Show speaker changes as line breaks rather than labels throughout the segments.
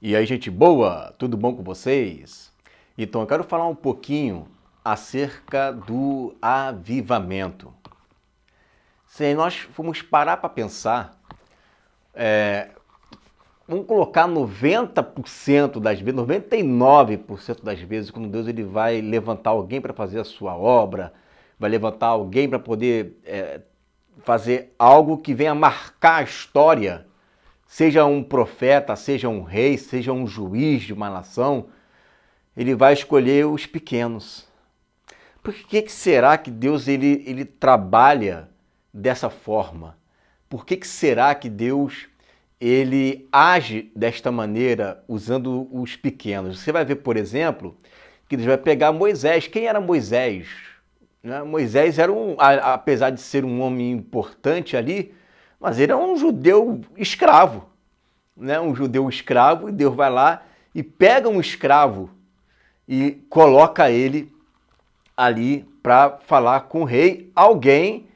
E aí, gente boa, tudo bom com vocês? Então, eu quero falar um pouquinho acerca do avivamento. Se nós formos parar para pensar, é, vamos colocar 90% das vezes, 99% das vezes, quando Deus ele vai levantar alguém para fazer a sua obra, vai levantar alguém para poder é, fazer algo que venha marcar a história seja um profeta, seja um rei, seja um juiz de uma nação, ele vai escolher os pequenos. Por que, que será que Deus ele, ele trabalha dessa forma? Por que, que será que Deus ele age desta maneira usando os pequenos? Você vai ver, por exemplo, que Deus vai pegar Moisés. Quem era Moisés? Né? Moisés era um, apesar de ser um homem importante ali, mas ele é um judeu escravo, né? um judeu escravo, e Deus vai lá e pega um escravo e coloca ele ali para falar com o rei, alguém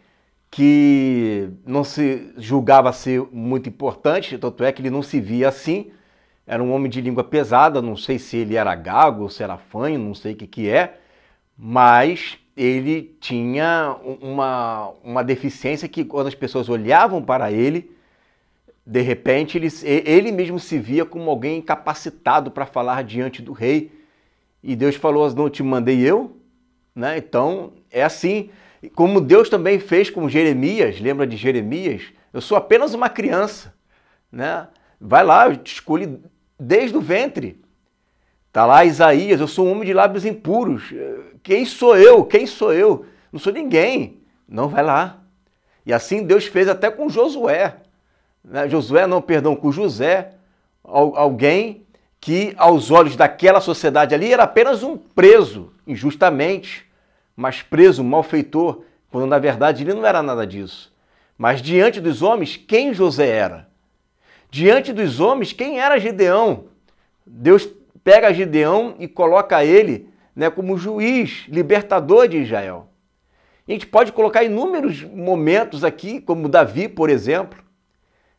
que não se julgava ser muito importante, tanto é que ele não se via assim. Era um homem de língua pesada, não sei se ele era gago ou se era fanho, não sei o que, que é, mas ele tinha uma, uma deficiência que quando as pessoas olhavam para ele, de repente ele, ele mesmo se via como alguém incapacitado para falar diante do rei. E Deus falou: Não te mandei eu? Né? Então é assim. Como Deus também fez com Jeremias, lembra de Jeremias? Eu sou apenas uma criança. Né? Vai lá, eu te escolhi desde o ventre. Está lá Isaías, eu sou um homem de lábios impuros. Quem sou eu? Quem sou eu? Não sou ninguém. Não vai lá. E assim Deus fez até com Josué. Né? Josué, não, perdão, com José, alguém que aos olhos daquela sociedade ali era apenas um preso, injustamente, mas preso, malfeitor, quando na verdade ele não era nada disso. Mas diante dos homens, quem José era? Diante dos homens, quem era Gedeão? Deus pega Gideão e coloca ele né, como juiz, libertador de Israel. A gente pode colocar inúmeros momentos aqui, como Davi, por exemplo.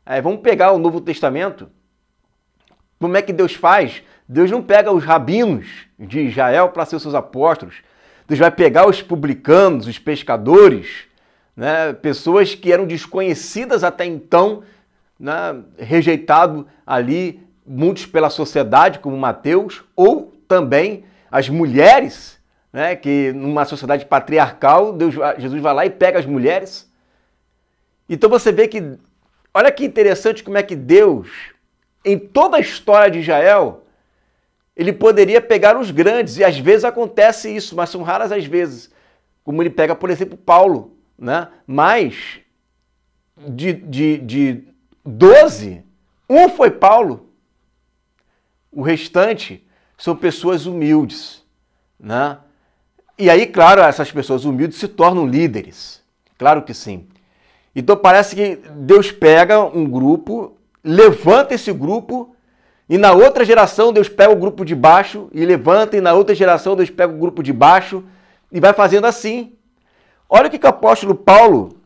É, vamos pegar o Novo Testamento. Como é que Deus faz? Deus não pega os rabinos de Israel para ser seus apóstolos. Deus vai pegar os publicanos, os pescadores, né, pessoas que eram desconhecidas até então, né, rejeitado ali muitos pela sociedade, como Mateus, ou também as mulheres, né, que numa sociedade patriarcal, Deus, Jesus vai lá e pega as mulheres. Então você vê que, olha que interessante como é que Deus, em toda a história de Israel, ele poderia pegar os grandes, e às vezes acontece isso, mas são raras as vezes. Como ele pega, por exemplo, Paulo, né? mas de, de, de 12, um foi Paulo, o restante são pessoas humildes, né? E aí, claro, essas pessoas humildes se tornam líderes. Claro que sim. Então parece que Deus pega um grupo, levanta esse grupo, e na outra geração Deus pega o grupo de baixo e levanta, e na outra geração Deus pega o grupo de baixo e vai fazendo assim. Olha o que, que o apóstolo Paulo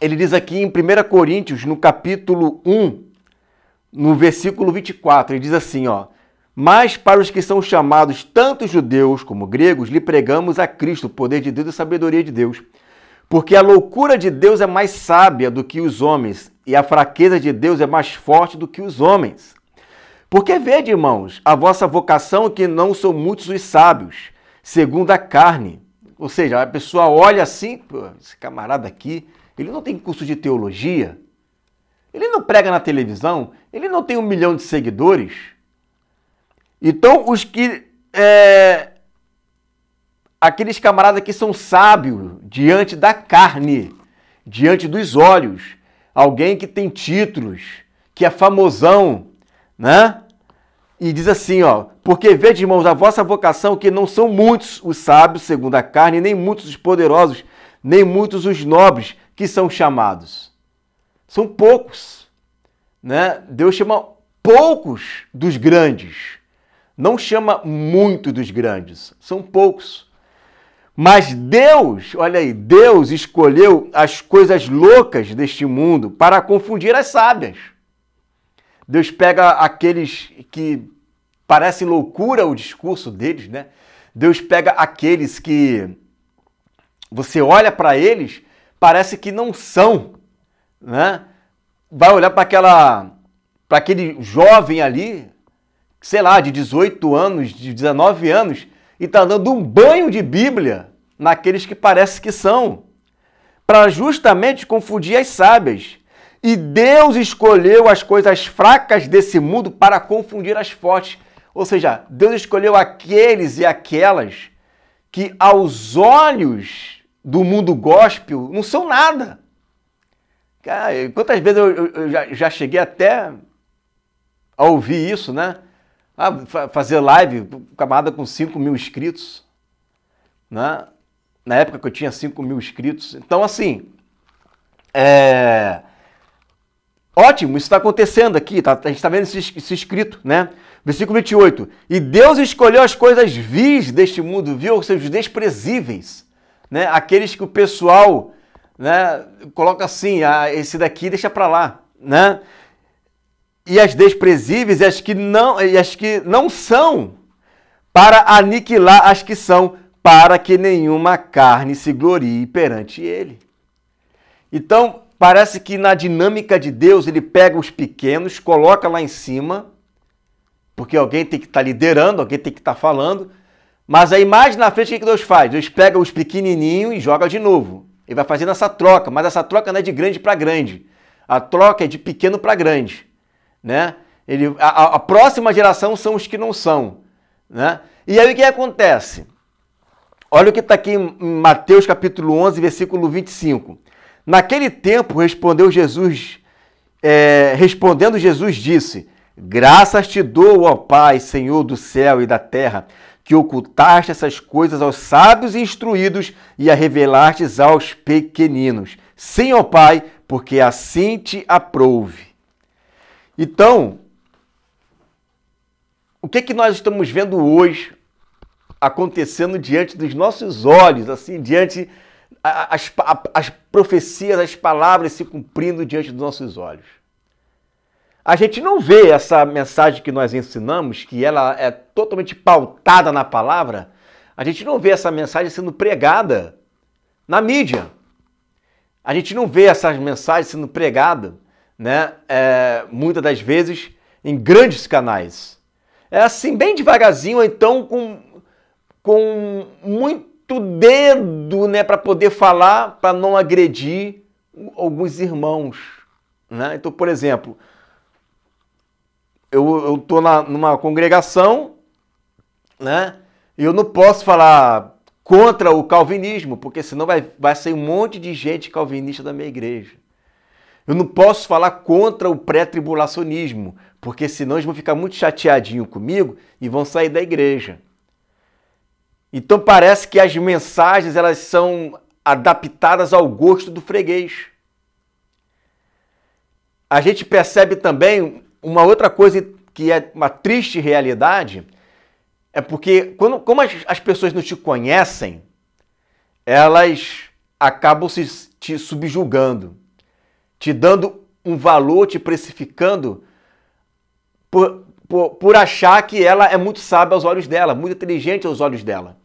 ele diz aqui em 1 Coríntios, no capítulo 1, no versículo 24, ele diz assim, ó: "Mas para os que são chamados tanto judeus como gregos, lhe pregamos a Cristo, o poder de Deus e a sabedoria de Deus. Porque a loucura de Deus é mais sábia do que os homens, e a fraqueza de Deus é mais forte do que os homens. Porque vede, irmãos, a vossa vocação é que não são muitos os sábios, segundo a carne." Ou seja, a pessoa olha assim, esse camarada aqui, ele não tem curso de teologia, ele não prega na televisão, ele não tem um milhão de seguidores. Então, os que. É, aqueles camaradas que são sábios diante da carne, diante dos olhos. Alguém que tem títulos, que é famosão, né? E diz assim, ó, porque vede, irmãos, a vossa vocação, que não são muitos os sábios segundo a carne, nem muitos os poderosos, nem muitos os nobres que são chamados. São poucos. Né? Deus chama poucos dos grandes. Não chama muito dos grandes. São poucos. Mas Deus, olha aí, Deus escolheu as coisas loucas deste mundo para confundir as sábias. Deus pega aqueles que parecem loucura o discurso deles, né? Deus pega aqueles que você olha para eles, parece que não são né? Vai olhar para aquela para aquele jovem ali, sei lá, de 18 anos, de 19 anos, e tá dando um banho de Bíblia naqueles que parece que são, para justamente confundir as sábias. E Deus escolheu as coisas fracas desse mundo para confundir as fortes. Ou seja, Deus escolheu aqueles e aquelas que aos olhos do mundo gospel não são nada. Cara, quantas vezes eu, eu, eu já, já, cheguei até a ouvir isso, né? Ah, fazer live, camarada com 5 mil inscritos, né? Na época que eu tinha 5 mil inscritos. Então, assim, é... Ótimo, isso está acontecendo aqui, tá? a gente está vendo isso, isso escrito, né? Versículo 28. E Deus escolheu as coisas vis deste mundo, viu? Ou seja, os desprezíveis, né? Aqueles que o pessoal né? Coloca assim, ah, esse daqui deixa para lá, né? E as desprezíveis e as que não, as que não são, para aniquilar as que são, para que nenhuma carne se glorie perante ele. Então, parece que na dinâmica de Deus, ele pega os pequenos, coloca lá em cima, porque alguém tem que estar tá liderando, alguém tem que estar tá falando. Mas aí mais na frente o que Deus faz? Deus pega os pequenininhos e joga de novo. Ele vai fazendo essa troca, mas essa troca não é de grande para grande. A troca é de pequeno para grande, né? Ele, a, a, próxima geração são os que não são, né? E aí o que acontece? Olha o que está aqui em Mateus capítulo 11, versículo 25. Naquele tempo respondeu Jesus, é, respondendo Jesus disse, Graças te dou, ó Pai, Senhor do céu e da terra, que ocultaste essas coisas aos sábios e instruídos e a revelastes aos pequeninos. Sim, ó Pai, porque assim te aprouve. Então, o que é que nós estamos vendo hoje acontecendo diante dos nossos olhos, assim, diante as, as profecias, as palavras se cumprindo diante dos nossos olhos? a gente não vê essa mensagem que nós ensinamos, que ela é totalmente pautada na palavra, a gente não vê essa mensagem sendo pregada na mídia. A gente não vê essas mensagens sendo pregadas, né? É, muitas das vezes em grandes canais. É assim bem devagarzinho, então com com muito dedo, né, para poder falar, para não agredir alguns irmãos, né? Então, por exemplo, eu estou numa congregação, né? E eu não posso falar contra o calvinismo, porque senão vai, vai sair um monte de gente calvinista da minha igreja. Eu não posso falar contra o pré-tribulacionismo, porque senão eles vão ficar muito chateadinhos comigo e vão sair da igreja. Então parece que as mensagens elas são adaptadas ao gosto do freguês. A gente percebe também uma outra coisa que é uma triste realidade é porque, quando, como as, as pessoas não te conhecem, elas acabam se, te subjugando, te dando um valor, te precificando por, por, por achar que ela é muito sábia aos olhos dela, muito inteligente aos olhos dela.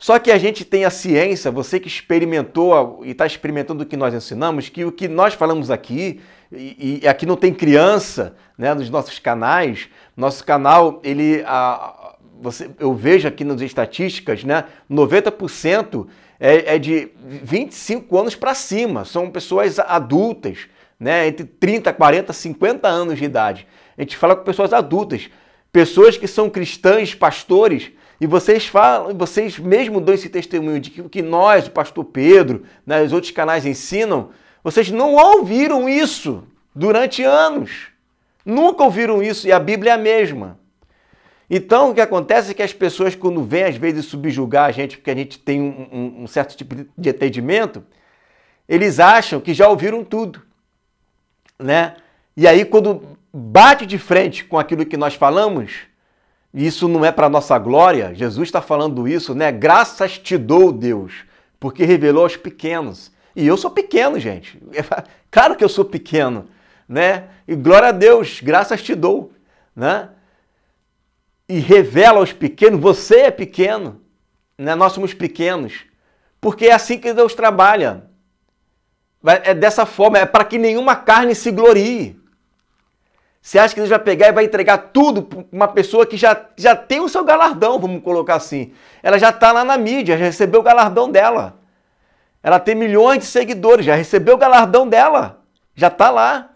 Só que a gente tem a ciência, você que experimentou e está experimentando o que nós ensinamos, que o que nós falamos aqui, e, e aqui não tem criança, né, nos nossos canais, nosso canal, ele, a, você, eu vejo aqui nas estatísticas, né, 90% é, é de 25 anos para cima, são pessoas adultas, né, entre 30, 40, 50 anos de idade. A gente fala com pessoas adultas, pessoas que são cristãs, pastores, e vocês falam, vocês mesmo dão esse testemunho de que o que nós, o pastor Pedro, né, os outros canais ensinam, vocês não ouviram isso durante anos. Nunca ouviram isso e a Bíblia é a mesma. Então, o que acontece é que as pessoas, quando vêm às vezes subjugar a gente, porque a gente tem um, um, um certo tipo de atendimento, eles acham que já ouviram tudo, né? E aí, quando bate de frente com aquilo que nós falamos, isso não é para nossa glória. Jesus está falando isso, né? Graças te dou, Deus, porque revelou aos pequenos. E eu sou pequeno, gente. Claro que eu sou pequeno, né? E glória a Deus, graças te dou, né? E revela aos pequenos, você é pequeno, né? Nós somos pequenos, porque é assim que Deus trabalha. É dessa forma, é para que nenhuma carne se glorie. Você acha que Deus vai pegar e vai entregar tudo para uma pessoa que já, já tem o seu galardão, vamos colocar assim. Ela já está lá na mídia, já recebeu o galardão dela. Ela tem milhões de seguidores, já recebeu o galardão dela. Já está lá.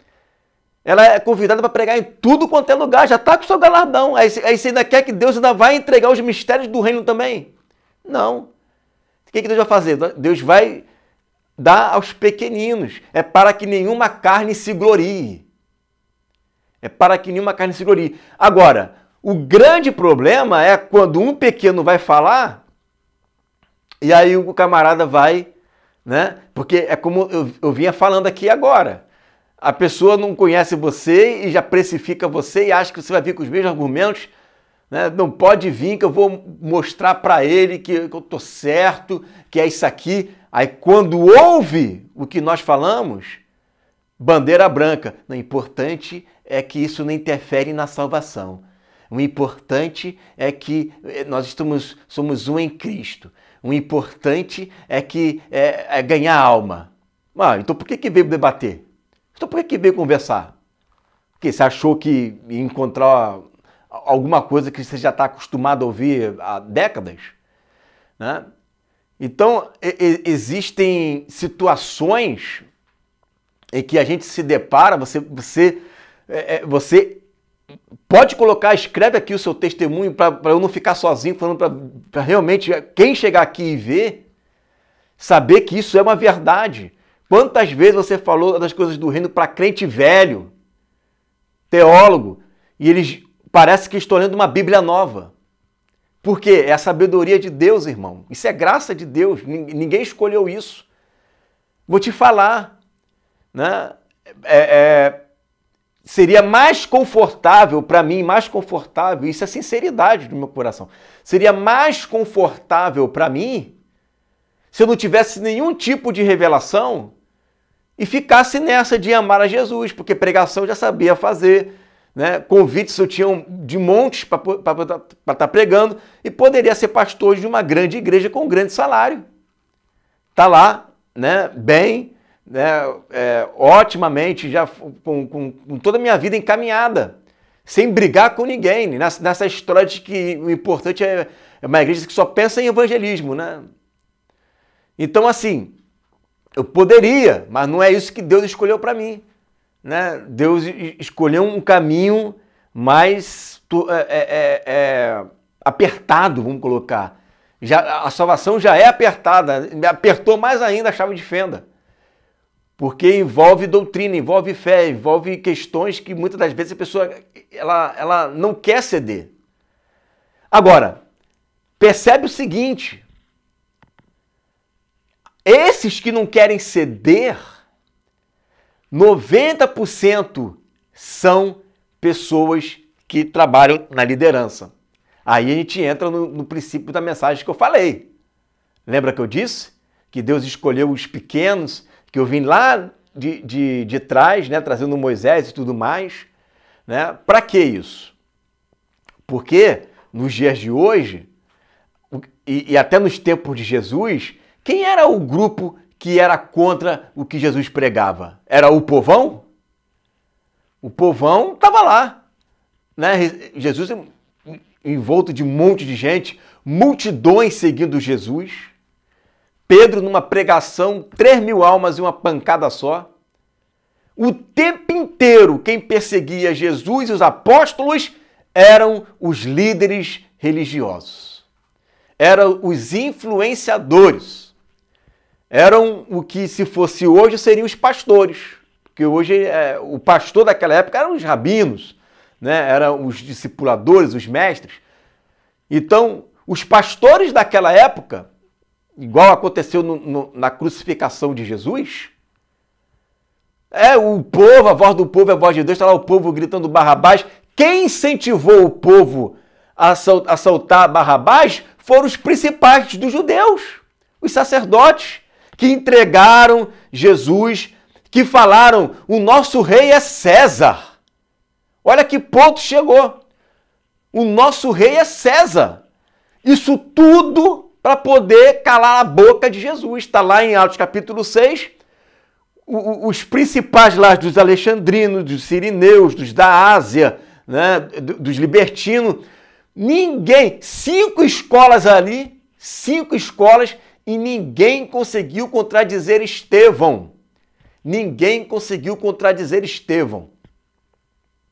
Ela é convidada para pregar em tudo quanto é lugar, já está com o seu galardão. Aí, aí você ainda quer que Deus ainda vai entregar os mistérios do reino também? Não. O que, que Deus vai fazer? Deus vai dar aos pequeninos. É para que nenhuma carne se glorie. É para que nenhuma carne se glorie. Agora, o grande problema é quando um pequeno vai falar e aí o camarada vai, né? Porque é como eu, eu vinha falando aqui agora. A pessoa não conhece você e já precifica você e acha que você vai vir com os mesmos argumentos né? não pode vir que eu vou mostrar para ele que eu estou certo, que é isso aqui. Aí quando ouve o que nós falamos, bandeira branca. O é importante é que isso não interfere na salvação. O importante é que eh, nós estamos, somos um em Cristo. O importante é que é, é ganhar alma. Ah, então por que, que veio debater? Então por que, que veio conversar? Porque você achou que ia encontrar ah, alguma coisa que você já está acostumado a ouvir há décadas? Né? Então e, existem situações em que a gente se depara, você, você é, é, você pode colocar, escreve aqui o seu testemunho para eu não ficar sozinho falando para realmente quem chegar aqui e ver, saber que isso é uma verdade. Quantas vezes você falou das coisas do reino para crente velho, teólogo, e eles parece que estão lendo uma Bíblia nova. Porque é a sabedoria de Deus, irmão. Isso é graça de Deus. Ninguém escolheu isso. Vou te falar, né? É, é, seria mais confortável para mim, mais confortável, isso é sinceridade do meu coração. Seria mais confortável para mim se eu não tivesse nenhum tipo de revelação e ficasse nessa de amar a Jesus, porque pregação eu já sabia fazer, né? convites eu tinha de montes para estar tá pregando e poderia ser pastor de uma grande igreja com um grande salário. Tá lá, né? bem, né, é, otimamente, já com, com, com, toda a minha vida encaminhada, sem brigar com ninguém, nessa, né, nessa história de que o importante é, é uma igreja que só pensa em evangelismo, né? Então, assim, eu poderia, mas não é isso que Deus escolheu para mim. Né? Deus escolheu um caminho mais é, é, é, é, apertado, vamos colocar. Já, a salvação já é apertada, apertou mais ainda a chave de fenda porque envolve doutrina, envolve fé, envolve questões que muitas das vezes a pessoa ela, ela não quer ceder. Agora, percebe o seguinte: esses que não querem ceder, 90% são pessoas que trabalham na liderança. Aí a gente entra no, no princípio da mensagem que eu falei. Lembra que eu disse que Deus escolheu os pequenos que eu vim lá de, de, de trás, né, trazendo Moisés e tudo mais. Né? Para que isso? Porque nos dias de hoje, e, e até nos tempos de Jesus, quem era o grupo que era contra o que Jesus pregava? Era o povão? O povão estava lá. Né? Jesus envolto de um monte de gente, multidões seguindo Jesus. Pedro numa pregação, 3 mil almas e uma pancada só. O tempo inteiro, quem perseguia Jesus e os apóstolos eram os líderes religiosos, eram os influenciadores, eram o que, se fosse hoje, seriam os pastores, porque hoje é, o pastor daquela época eram os rabinos, né? eram os discipuladores, os mestres. Então, os pastores daquela época igual aconteceu no, no, na crucificação de Jesus? É o povo, a voz do povo é a voz de Deus, está lá o povo gritando Barrabás. Quem incentivou o povo a assaltar Barrabás foram os principais dos judeus, os sacerdotes, que entregaram Jesus, que falaram: o nosso rei é César. Olha que ponto chegou. O nosso rei é César. Isso tudo para poder calar a boca de Jesus. Está lá em Atos capítulo 6, os principais lá dos alexandrinos, dos sirineus, dos da Ásia, né, dos libertinos, ninguém, cinco escolas ali, cinco escolas, e ninguém conseguiu contradizer Estevão. Ninguém conseguiu contradizer Estevão. O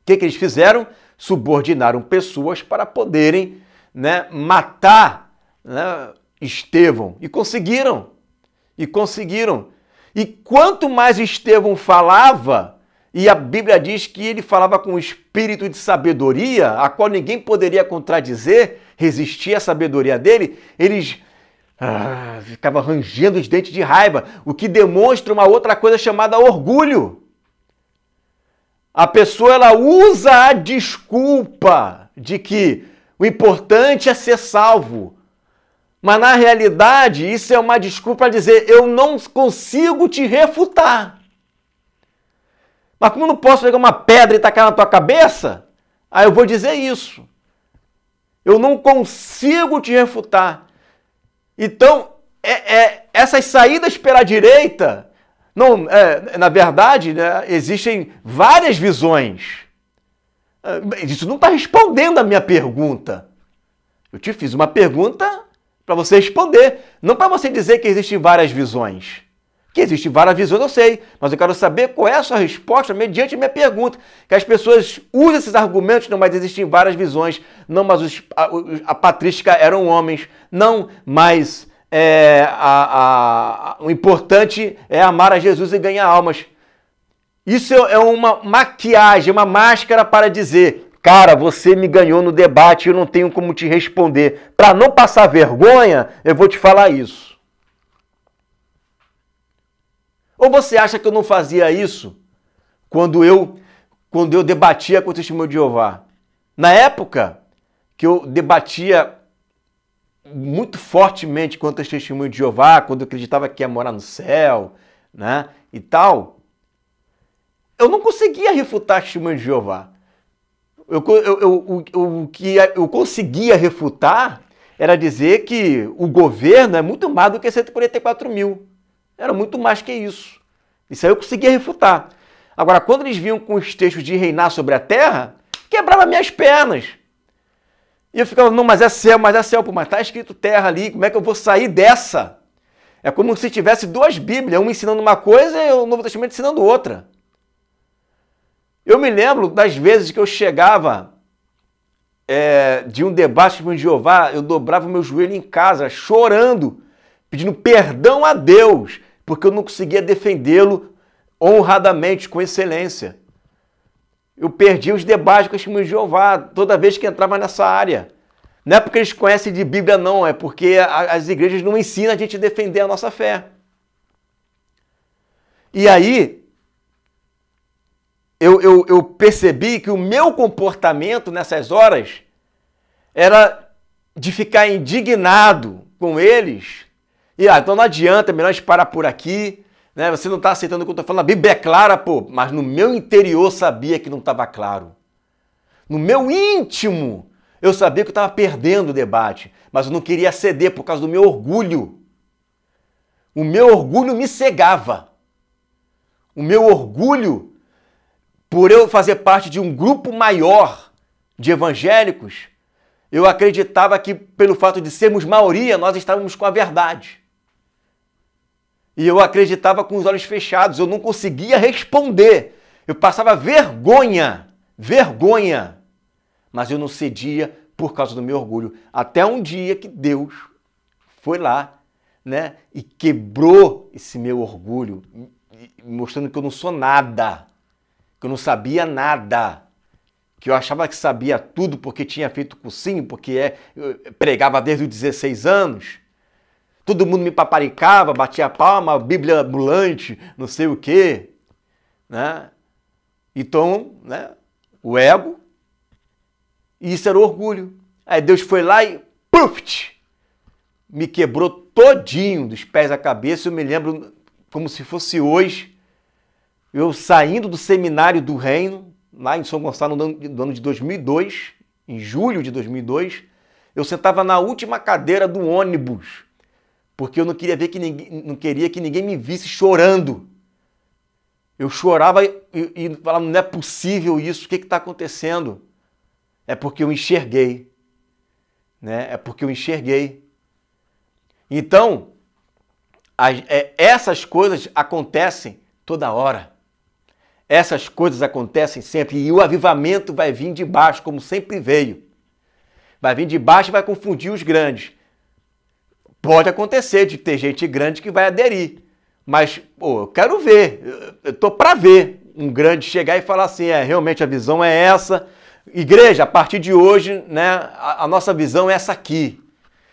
que, que eles fizeram? Subordinaram pessoas para poderem né, matar né, Estevão. E conseguiram. E conseguiram. E quanto mais Estevão falava, e a Bíblia diz que ele falava com um espírito de sabedoria, a qual ninguém poderia contradizer, resistir à sabedoria dele, eles ah, ficavam rangendo os dentes de raiva, o que demonstra uma outra coisa chamada orgulho. A pessoa ela usa a desculpa de que o importante é ser salvo, mas na realidade, isso é uma desculpa para dizer: eu não consigo te refutar. Mas como eu não posso pegar uma pedra e tacar na tua cabeça, aí eu vou dizer isso. Eu não consigo te refutar. Então, é, é, essas saídas pela direita, não, é, na verdade, né, existem várias visões. Ah, isso não está respondendo a minha pergunta. Eu te fiz uma pergunta para você responder, não para você dizer que existem várias visões. Que existem várias visões, eu sei, mas eu quero saber qual é a sua resposta mediante minha pergunta. Que as pessoas usam esses argumentos, não, mas existem várias visões, não, mas os, a, a patrística eram homens, não, mas é, a, a, o importante é amar a Jesus e ganhar almas. Isso é uma maquiagem, uma máscara para dizer Cara, você me ganhou no debate, eu não tenho como te responder. Para não passar vergonha, eu vou te falar isso. Ou você acha que eu não fazia isso quando eu quando eu debatia com o testemunho de Jeová? Na época que eu debatia muito fortemente com o testemunho de Jeová, quando eu acreditava que ia morar no céu, né? E tal, eu não conseguia refutar o testemunho de Jeová eu, eu, eu, o, o que eu conseguia refutar era dizer que o governo é muito mais do que 144 mil. Era muito mais que isso. Isso aí eu conseguia refutar. Agora, quando eles vinham com os textos de reinar sobre a terra, quebrava minhas pernas. E eu ficava, não, mas é céu, mas é céu, mas tá escrito terra ali, como é que eu vou sair dessa? É como se tivesse duas Bíblias, uma ensinando uma coisa e o Novo Testamento ensinando outra. Eu me lembro das vezes que eu chegava é, de um debate com Jeová, eu dobrava meu joelho em casa, chorando, pedindo perdão a Deus, porque eu não conseguia defendê-lo honradamente, com excelência. Eu perdi os debates com o testemunhos de Jeová toda vez que entrava nessa área. Não é porque eles conhecem de Bíblia, não, é porque as igrejas não ensinam a gente a defender a nossa fé. E aí, eu, eu, eu percebi que o meu comportamento nessas horas era de ficar indignado com eles. E ah, então não adianta, é melhor a gente parar por aqui. Né? Você não está aceitando o que eu estou falando. A Bíblia é clara, pô, mas no meu interior sabia que não estava claro. No meu íntimo, eu sabia que eu estava perdendo o debate, mas eu não queria ceder por causa do meu orgulho. O meu orgulho me cegava. O meu orgulho por eu fazer parte de um grupo maior de evangélicos, eu acreditava que, pelo fato de sermos maioria, nós estávamos com a verdade. E eu acreditava com os olhos fechados, eu não conseguia responder. Eu passava vergonha, vergonha. Mas eu não cedia por causa do meu orgulho. Até um dia que Deus foi lá, né, e quebrou esse meu orgulho, mostrando que eu não sou nada que eu não sabia nada, que eu achava que sabia tudo porque tinha feito cursinho, porque é, pregava desde os 16 anos. Todo mundo me paparicava, batia palma, Bíblia ambulante, não sei o quê. Né? Então, né, o ego, e isso era orgulho. Aí Deus foi lá e puf, me quebrou todinho dos pés à cabeça. Eu me lembro como se fosse hoje eu saindo do seminário do reino, lá em São Gonçalo, no ano de 2002, em julho de 2002, eu sentava na última cadeira do ônibus, porque eu não queria ver que ninguém, não queria que ninguém me visse chorando. Eu chorava e, e falava, não é possível isso, o que está acontecendo? É porque eu enxerguei. Né? É porque eu enxerguei. Então, as, é, essas coisas acontecem toda hora. Essas coisas acontecem sempre e o avivamento vai vir de baixo, como sempre veio. Vai vir de baixo e vai confundir os grandes. Pode acontecer de ter gente grande que vai aderir, mas pô, eu quero ver, eu tô para ver um grande chegar e falar assim, é realmente a visão é essa. Igreja, a partir de hoje, né, a, a nossa visão é essa aqui.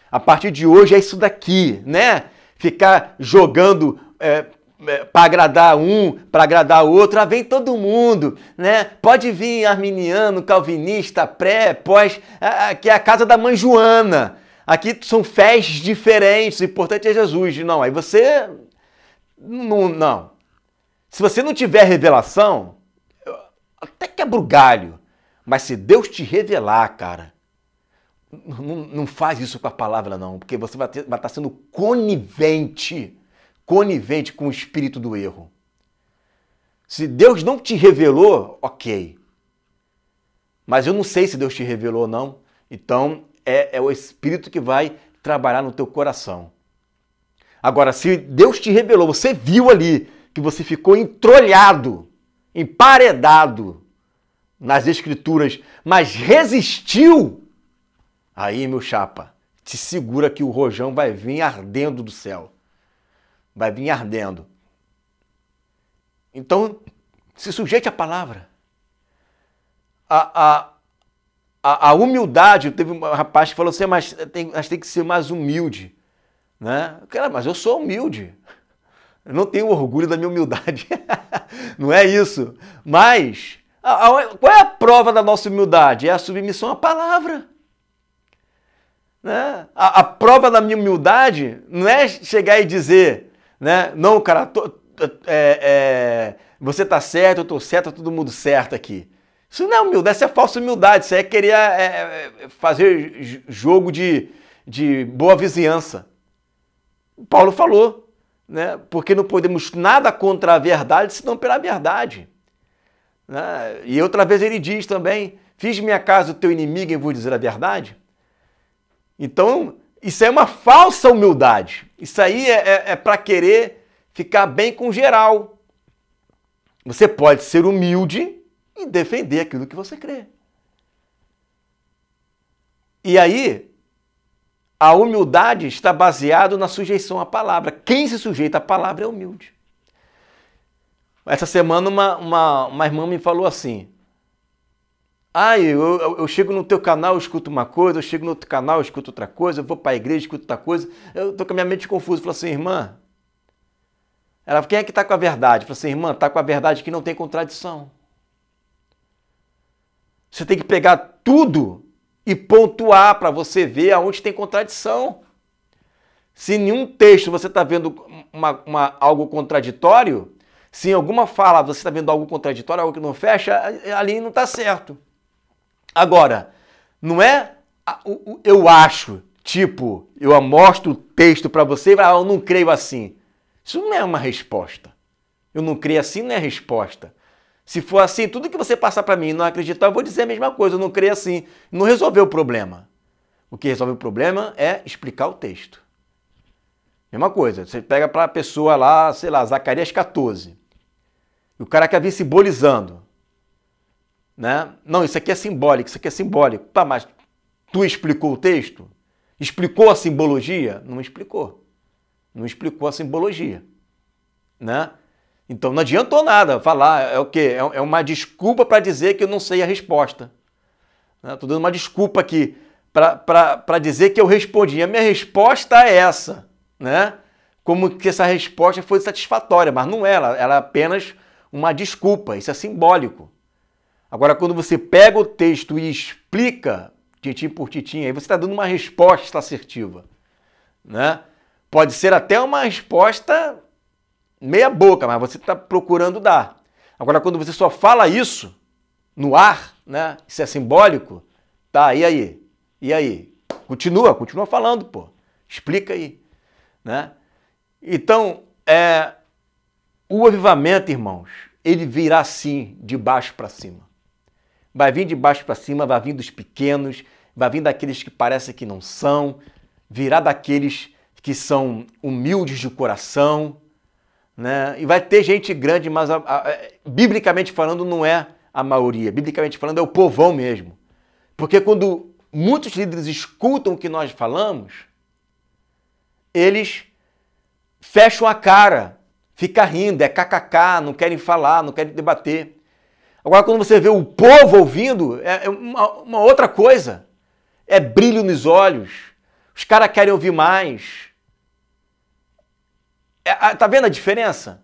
A partir de hoje é isso daqui, né? Ficar jogando é, né, para agradar um, para agradar outro, ah, vem todo mundo, né? Pode vir arminiano, calvinista, pré, pós, que é a casa da mãe Joana. Aqui são fés diferentes, o importante é Jesus. Não, aí você não, não. Se você não tiver revelação, até que é brugalho Mas se Deus te revelar, cara, não, não faz isso com a palavra não, porque você vai, ter, vai estar sendo conivente conivente com o espírito do erro. Se Deus não te revelou, ok. Mas eu não sei se Deus te revelou ou não. Então é, é o Espírito que vai trabalhar no teu coração. Agora, se Deus te revelou, você viu ali que você ficou entrolhado, emparedado nas Escrituras, mas resistiu, aí, meu chapa, te segura que o rojão vai vir ardendo do céu vai vir ardendo. Então, se sujeite à palavra. A, a, a, a humildade, teve um rapaz que falou assim, ah, mas tem, mas tem que ser mais humilde. Né? Cara, ah, mas eu sou humilde. Eu não tenho orgulho da minha humildade. não é isso. Mas, a, a, qual é a prova da nossa humildade? É a submissão à palavra. Né? A, a prova da minha humildade não é chegar e dizer, né? Não, cara, tô, é, é, você tá certo, eu tô certo, tá todo mundo certo aqui. Isso não é humildade, isso é falsa humildade, isso é querer é, é, é fazer jogo de, de boa vizinhança. Paulo falou, né? Porque não podemos nada contra a verdade, senão pela verdade. Né? E outra vez ele diz também: Fiz minha casa o teu inimigo e vou dizer a verdade. Então, isso é uma falsa humildade. Isso aí é, é, é para querer ficar bem com geral. Você pode ser humilde e defender aquilo que você crê. E aí, a humildade está baseada na sujeição à palavra. Quem se sujeita à palavra é humilde. Essa semana, uma, uma, uma irmã me falou assim: Ai, ah, eu, eu, eu, chego no teu canal, eu escuto uma coisa, eu chego no outro canal, eu escuto outra coisa, eu vou para a igreja, escuto outra coisa. Eu tô com a minha mente confusa. Eu falo assim, irmã. Ela, quem é que está com a verdade? Eu falo assim, irmã, está com a verdade que não tem contradição. Você tem que pegar tudo e pontuar para você ver aonde tem contradição. Se em nenhum texto você está vendo uma, uma, algo contraditório, se em alguma fala você está vendo algo contraditório, algo que não fecha, ali não está certo. Agora, não é eu acho, tipo, eu amostro o texto para você e ah, eu não creio assim. Isso não é uma resposta. Eu não creio assim não é resposta. Se for assim, tudo que você passar para mim e não acreditar, eu vou dizer a mesma coisa, eu não creio assim. Não resolveu o problema. O que resolve o problema é explicar o texto. Mesma coisa, você pega para a pessoa lá, sei lá, Zacarias 14. E o cara quer vir simbolizando. Né? Não, isso aqui é simbólico, isso aqui é simbólico. Tá, mas tu explicou o texto? Explicou a simbologia? Não explicou. Não explicou a simbologia. Né? Então não adiantou nada falar, é o quê? É, é uma desculpa para dizer que eu não sei a resposta. Estou né? dando uma desculpa aqui para dizer que eu respondi. A minha resposta é essa, né? Como que essa resposta foi satisfatória, mas não é, ela é apenas uma desculpa, isso é simbólico. Agora, quando você pega o texto e explica titim por titim, aí você está dando uma resposta assertiva. Né? Pode ser até uma resposta meia boca, mas você está procurando dar. Agora, quando você só fala isso no ar, né? isso é simbólico, tá, e aí? E aí? Continua, continua falando, pô. Explica aí. Né? Então, é, o avivamento, irmãos, ele virá sim de baixo para cima. Vai vir de baixo para cima, vai vir dos pequenos, vai vir daqueles que parecem que não são, virá daqueles que são humildes de coração, né? E vai ter gente grande, mas a, a, é, biblicamente falando não é a maioria, biblicamente falando é o povão mesmo. Porque quando muitos líderes escutam o que nós falamos, eles fecham a cara, ficam rindo, é kkk, não querem falar, não querem debater. Agora, quando você vê o povo ouvindo, é, é uma, uma outra coisa. É brilho nos olhos. Os caras querem ouvir mais. É, tá vendo a diferença?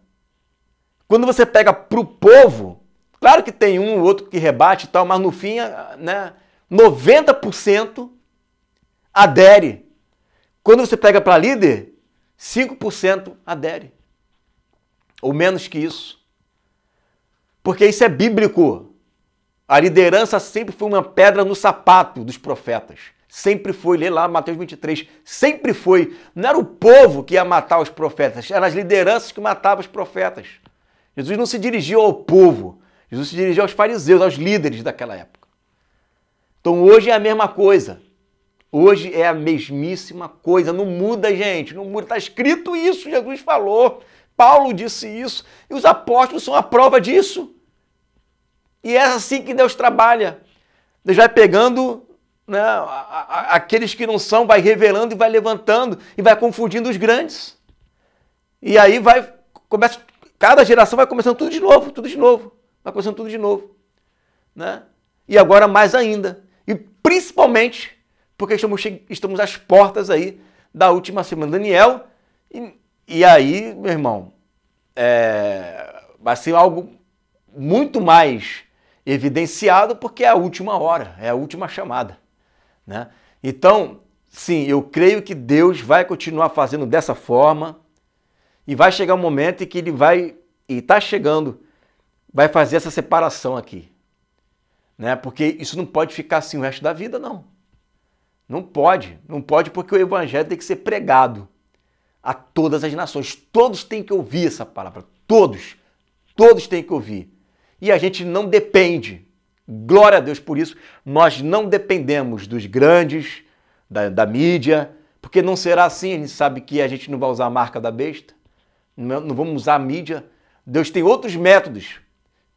Quando você pega pro povo, claro que tem um ou outro que rebate e tal, mas no fim, né, 90% adere. Quando você pega para líder, 5% adere. Ou menos que isso porque isso é bíblico. A liderança sempre foi uma pedra no sapato dos profetas. Sempre foi, lê lá Mateus 23, sempre foi. Não era o povo que ia matar os profetas, eram as lideranças que matavam os profetas. Jesus não se dirigiu ao povo, Jesus se dirigiu aos fariseus, aos líderes daquela época. Então hoje é a mesma coisa. Hoje é a mesmíssima coisa. Não muda, gente, não muda. Está escrito isso, Jesus falou. Paulo disse isso. E os apóstolos são a prova disso. E é assim que Deus trabalha. Deus vai pegando né, aqueles que não são, vai revelando e vai levantando e vai confundindo os grandes. E aí vai começa cada geração vai começando tudo de novo, tudo de novo, vai começando tudo de novo, né? E agora mais ainda. E principalmente porque estamos estamos às portas aí da última semana Daniel e, e aí, meu irmão, é, vai ser algo muito mais evidenciado porque é a última hora, é a última chamada. Né? Então, sim, eu creio que Deus vai continuar fazendo dessa forma e vai chegar um momento em que ele vai, e está chegando, vai fazer essa separação aqui. Né? Porque isso não pode ficar assim o resto da vida, não. Não pode, não pode porque o evangelho tem que ser pregado a todas as nações. Todos têm que ouvir essa palavra, todos, todos têm que ouvir e a gente não depende. Glória a Deus por isso, nós não dependemos dos grandes, da, da mídia, porque não será assim. A gente sabe que a gente não vai usar a marca da besta, não, vamos usar a mídia. Deus tem outros métodos.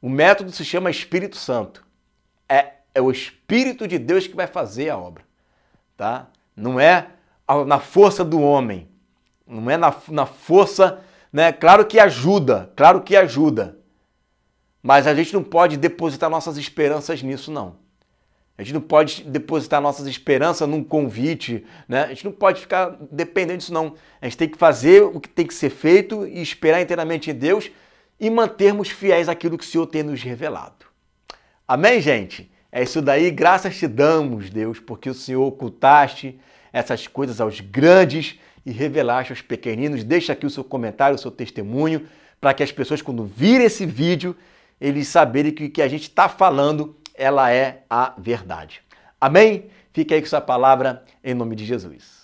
O método se chama Espírito Santo. É, é o Espírito de Deus que vai fazer a obra, tá? Não é na força do homem, não é na, na força, né? Claro que ajuda, claro que ajuda, mas a gente não pode depositar nossas esperanças nisso, não. A gente não pode depositar nossas esperanças num convite, né? A gente não pode ficar dependendo disso, não. A gente tem que fazer o que tem que ser feito e esperar inteiramente em Deus e mantermos fiéis àquilo que o Senhor tem nos revelado. Amém, gente? É isso daí. Graças te damos, Deus, porque o Senhor ocultaste essas coisas aos grandes e revelaste aos pequeninos. Deixa aqui o seu comentário, o seu testemunho, para que as pessoas, quando virem esse vídeo, eles saberem que o que a gente está falando, ela é a verdade. Amém? Fica aí com essa palavra em nome de Jesus.